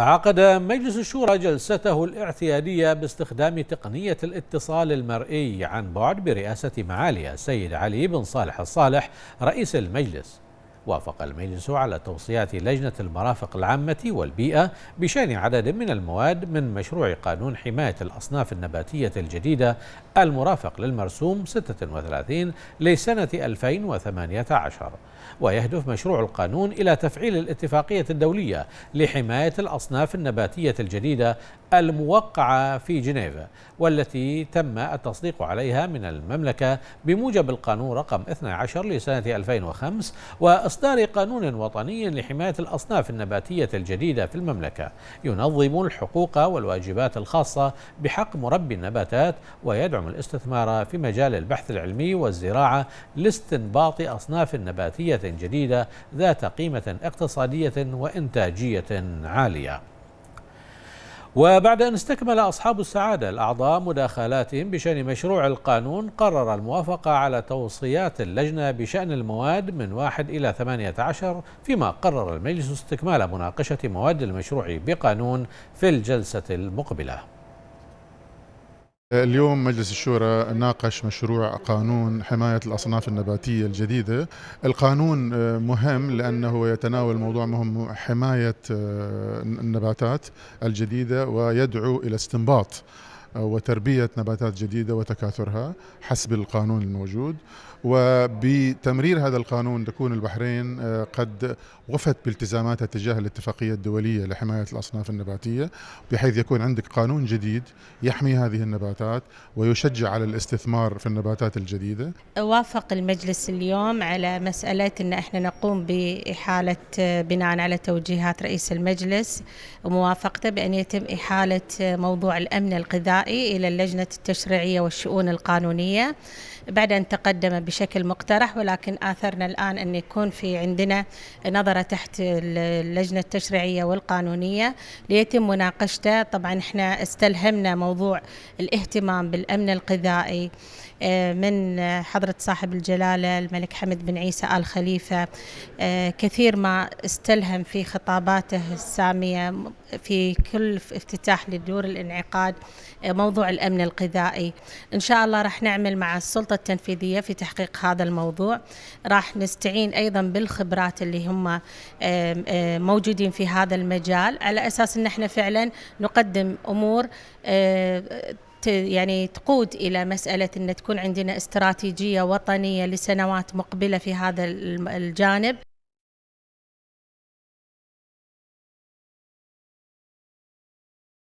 عقد مجلس الشورى جلسته الاعتيادية باستخدام تقنية الاتصال المرئي عن بعد برئاسة معالي السيد علي بن صالح الصالح رئيس المجلس وافق المجلس على توصيات لجنة المرافق العامة والبيئة بشأن عدد من المواد من مشروع قانون حماية الأصناف النباتية الجديدة المرافق للمرسوم 36 لسنة 2018 ويهدف مشروع القانون إلى تفعيل الاتفاقية الدولية لحماية الأصناف النباتية الجديدة الموقعة في جنيف والتي تم التصديق عليها من المملكة بموجب القانون رقم 12 لسنة 2005 و إصدار قانون وطني لحماية الأصناف النباتية الجديدة في المملكة ينظم الحقوق والواجبات الخاصة بحق مربي النباتات ويدعم الاستثمار في مجال البحث العلمي والزراعة لاستنباط أصناف نباتية جديدة ذات قيمة اقتصادية وإنتاجية عالية وبعد أن استكمل أصحاب السعادة الأعضاء مداخلاتهم بشأن مشروع القانون قرر الموافقة على توصيات اللجنة بشأن المواد من 1 إلى 18 فيما قرر المجلس استكمال مناقشة مواد المشروع بقانون في الجلسة المقبلة اليوم مجلس الشورى ناقش مشروع قانون حماية الأصناف النباتية الجديدة القانون آه، مهم لأنه يتناول موضوع مهم حماية آه، النباتات الجديدة ويدعو إلى استنباط وتربية نباتات جديدة وتكاثرها حسب القانون الموجود وبتمرير هذا القانون تكون البحرين آه، قد وفت بالتزاماتها تجاه الاتفاقية الدولية لحماية الأصناف النباتية بحيث يكون عندك قانون جديد يحمي هذه النباتات ويشجع على الاستثمار في النباتات الجديدة وافق المجلس اليوم على مسألة أن احنا نقوم بإحالة آه، بناء على توجيهات رئيس المجلس وموافقته بأن يتم إحالة آه، موضوع الأمن الغذائي القضائي إلى اللجنة التشريعية والشؤون القانونية بعد أن تقدم بشكل مقترح ولكن آثرنا الآن أن يكون في عندنا نظرة تحت اللجنة التشريعية والقانونية ليتم مناقشته طبعا احنا استلهمنا موضوع الاهتمام بالأمن الغذائي آه، من حضرة صاحب الجلالة الملك حمد بن عيسى آل خليفة آه، كثير ما استلهم في خطاباته السامية في كل افتتاح لدور الانعقاد آه، موضوع الأمن الغذائي إن شاء الله راح نعمل مع السلطة التنفيذية في تحقيق هذا الموضوع راح نستعين أيضا بالخبرات اللي هم موجودين في هذا المجال على أساس أن احنا فعلا نقدم أمور آه، يعني تقود الى مساله ان تكون عندنا استراتيجيه وطنيه لسنوات مقبله في هذا الجانب